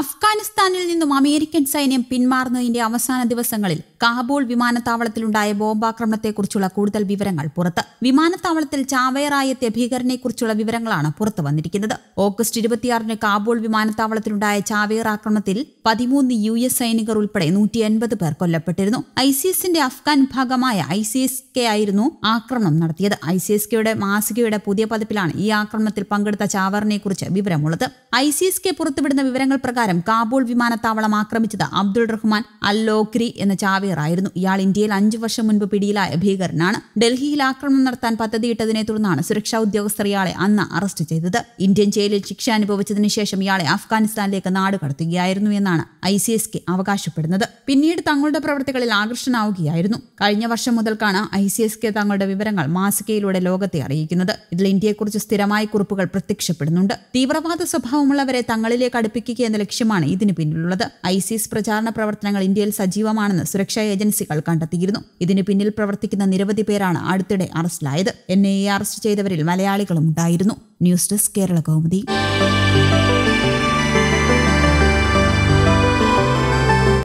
അഫ്ഗാനിസ്ഥാനിൽ നിന്നും അമേരിക്കൻ സൈന്യം പിന്മാറുന്നതിന്റെ അവസാന ദിവസങ്ങളിൽ കാബൂൾ വിമാനത്താവളത്തിലുണ്ടായ ബോംബാക്രമണത്തെക്കുറിച്ചുള്ള കൂടുതൽ വിവരങ്ങൾ പുറത്ത് വിമാനത്താവളത്തിൽ ചാവേറായെത്തിയ ഭീകരനെക്കുറിച്ചുള്ള വിവരങ്ങളാണ് പുറത്തു വന്നിരിക്കുന്നത് ഓഗസ്റ്റ് ഇരുപത്തിയാറിന് കാബൂൾ വിമാനത്താവളത്തിലുണ്ടായ ചാവേർ ആക്രമണത്തിൽ പതിമൂന്ന് യു എസ് സൈനികർ ഉൾപ്പെടെ നൂറ്റി എൺപത് പേർ കൊല്ലപ്പെട്ടിരുന്നു ഐസിഎസിന്റെ അഫ്ഗാൻ ഭാഗമായ ഐസിഎസ് കെ ആയിരുന്നു ആക്രമണം നടത്തിയത് ഐസിഎസ് കെയുടെ മാസികയുടെ പുതിയ പതിപ്പിലാണ് ഈ ആക്രമണത്തിൽ പങ്കെടുത്ത ചാവറിനെക്കുറിച്ച് വിവരമുള്ളത് ഐസിഎസ് കെ പുറത്തുവിടുന്ന വിവരങ്ങൾ പ്രകാരം കാബൂൾ വിമാനത്താവളം ആക്രമിച്ചത് അബ്ദുൾ റഹ്മാൻ അൽ ലോക്രി എന്ന ചാവേറായിരുന്നു ഇയാൾ ഇന്ത്യയിൽ അഞ്ചു വർഷം മുൻപ് പിടിയിലായ ഭീകരനാണ് ഡൽഹിയിൽ ആക്രമണം നടത്താൻ പദ്ധതിയിട്ടതിനെ തുടർന്നാണ് സുരക്ഷാ ഉദ്യോഗസ്ഥർ ഇയാളെ അന്ന് അറസ്റ്റ് ചെയ്തത് ഇന്ത്യൻ ജയിലിൽ ശിക്ഷ അനുഭവിച്ചതിനു ശേഷം ഇയാളെ അഫ്ഗാനിസ്ഥാനിലേക്ക് നാടുകടത്തുകയായിരുന്നു എന്നാണ് ഐ സി എസ് കെ അവകാശപ്പെടുന്നത് പിന്നീട് തങ്ങളുടെ പ്രവർത്തികളിൽ ആകർഷണാവുകയായിരുന്നു കഴിഞ്ഞ വർഷം മുതൽക്കാണ് ഐ സി എസ് കെ തങ്ങളുടെ വിവരങ്ങൾ മാസികയിലൂടെ ലോകത്തെ അറിയിക്കുന്നത് ഇതിൽ ഇന്ത്യയെക്കുറിച്ച് സ്ഥിരമായ കുറിപ്പുകൾ പ്രത്യക്ഷപ്പെടുന്നുണ്ട് തീവ്രവാദ സ്വഭാവമുള്ളവരെ തങ്ങളിലേക്ക് അടുപ്പിക്കുക എന്ന ലക്ഷ്യമാണ് ഇതിന് പിന്നിലുള്ളത് എസ് പ്രചാരണ പ്രവർത്തനങ്ങൾ ഇന്ത്യയിൽ സജീവമാണെന്ന് സുരക്ഷാ ഏജൻസികൾ കണ്ടെത്തിയിരുന്നു ഇതിന് പിന്നിൽ പ്രവർത്തിക്കുന്ന നിരവധി പേരാണ് അടുത്തിടെ അറസ്റ്റിലായത് എൻ ഐ അറസ്റ്റ് ചെയ്തവരിൽ മലയാളികളും ഉണ്ടായിരുന്നു ന്യൂസ് ഡെസ്ക് കേരള കൗമുദി